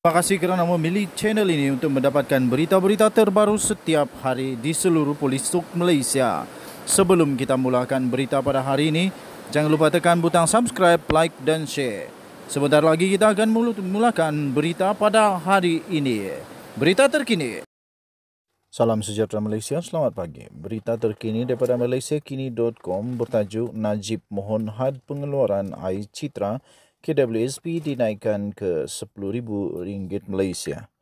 Terima kasih kerana memilih channel ini untuk mendapatkan berita-berita terbaru setiap hari di seluruh polis Suk Malaysia. Sebelum kita mulakan berita pada hari ini, jangan lupa tekan butang subscribe, like dan share. Sebentar lagi kita akan mulakan berita pada hari ini. Berita terkini. Salam sejahtera Malaysia, selamat pagi. Berita terkini daripada MalaysiaKini.com bertajuk Najib mohon had pengeluaran air citra KWSP dinaikkan ke RM10,000 Malaysia.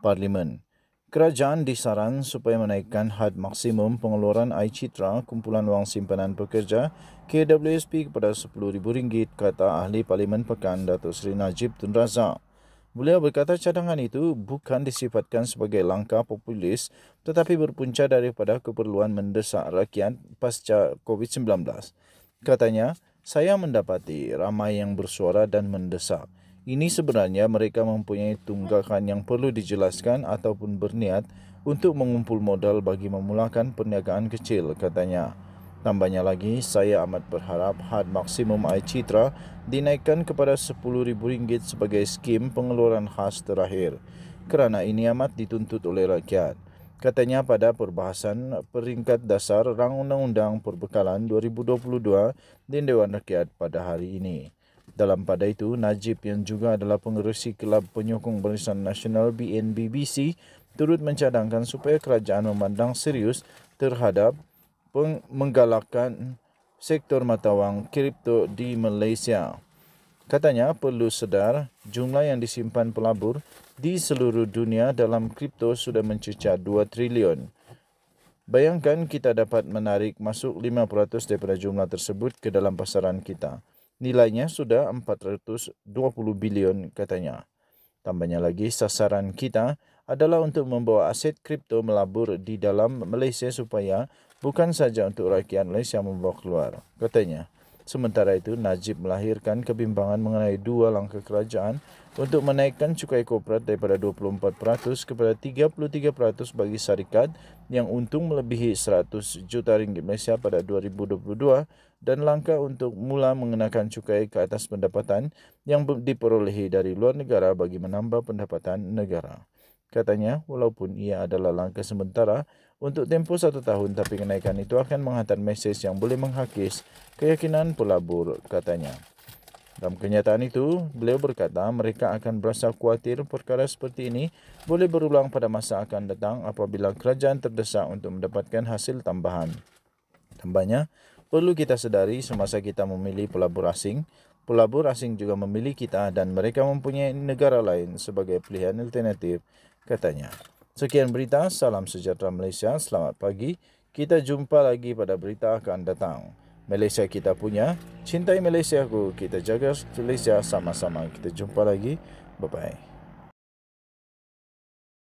Parlimen Kerajaan disaran supaya menaikkan had maksimum pengeluaran iCitra kumpulan wang simpanan pekerja KWSP kepada RM10,000 kata Ahli Parlimen Pekan Dato' Seri Najib Tun Razak. Beliau berkata cadangan itu bukan disifatkan sebagai langkah populis tetapi berpunca daripada keperluan mendesak rakyat pasca COVID-19. Katanya, saya mendapati ramai yang bersuara dan mendesak. Ini sebenarnya mereka mempunyai tunggakan yang perlu dijelaskan ataupun berniat untuk mengumpul modal bagi memulakan perniagaan kecil, katanya. Tambahnya lagi, saya amat berharap had maksimum air citra dinaikkan kepada rm ringgit sebagai skim pengeluaran khas terakhir kerana ini amat dituntut oleh rakyat. Katanya pada perbahasan peringkat dasar Rang Undang-Undang Perbekalan 2022 di Dewan Rakyat pada hari ini. Dalam pada itu, Najib yang juga adalah pengerusi Kelab Penyokong Barisan Nasional BNBBC turut mencadangkan supaya kerajaan memandang serius terhadap menggalakkan sektor mata wang kripto di Malaysia. Katanya perlu sedar jumlah yang disimpan pelabur di seluruh dunia dalam kripto sudah mencecah 2 trilion. Bayangkan kita dapat menarik masuk 5% daripada jumlah tersebut ke dalam pasaran kita. Nilainya sudah 420 bilion katanya. Tambahnya lagi sasaran kita adalah untuk membawa aset kripto melabur di dalam Malaysia supaya bukan saja untuk rakyat Malaysia membawa keluar katanya. Sementara itu, Najib melahirkan kebimbangan mengenai dua langkah kerajaan untuk menaikkan cukai korporat daripada 24% kepada 33% bagi syarikat yang untung melebihi 100 juta ringgit Malaysia pada 2022 dan langkah untuk mula mengenakan cukai ke atas pendapatan yang diperolehi dari luar negara bagi menambah pendapatan negara. Katanya, walaupun ia adalah langkah sementara untuk tempoh satu tahun tapi kenaikan itu akan menghantar mesej yang boleh menghakis keyakinan pelabur, katanya. Dalam kenyataan itu, beliau berkata mereka akan berasa khawatir perkara seperti ini boleh berulang pada masa akan datang apabila kerajaan terdesak untuk mendapatkan hasil tambahan. Tambahnya, perlu kita sedari semasa kita memilih pelabur asing, pelabur asing juga memilih kita dan mereka mempunyai negara lain sebagai pilihan alternatif, katanya. Sekian berita, salam sejahtera Malaysia, selamat pagi. Kita jumpa lagi pada berita akan datang. Malaysia kita punya, cintai Malaysia ku, kita jaga Malaysia sama-sama. Kita jumpa lagi, bye-bye.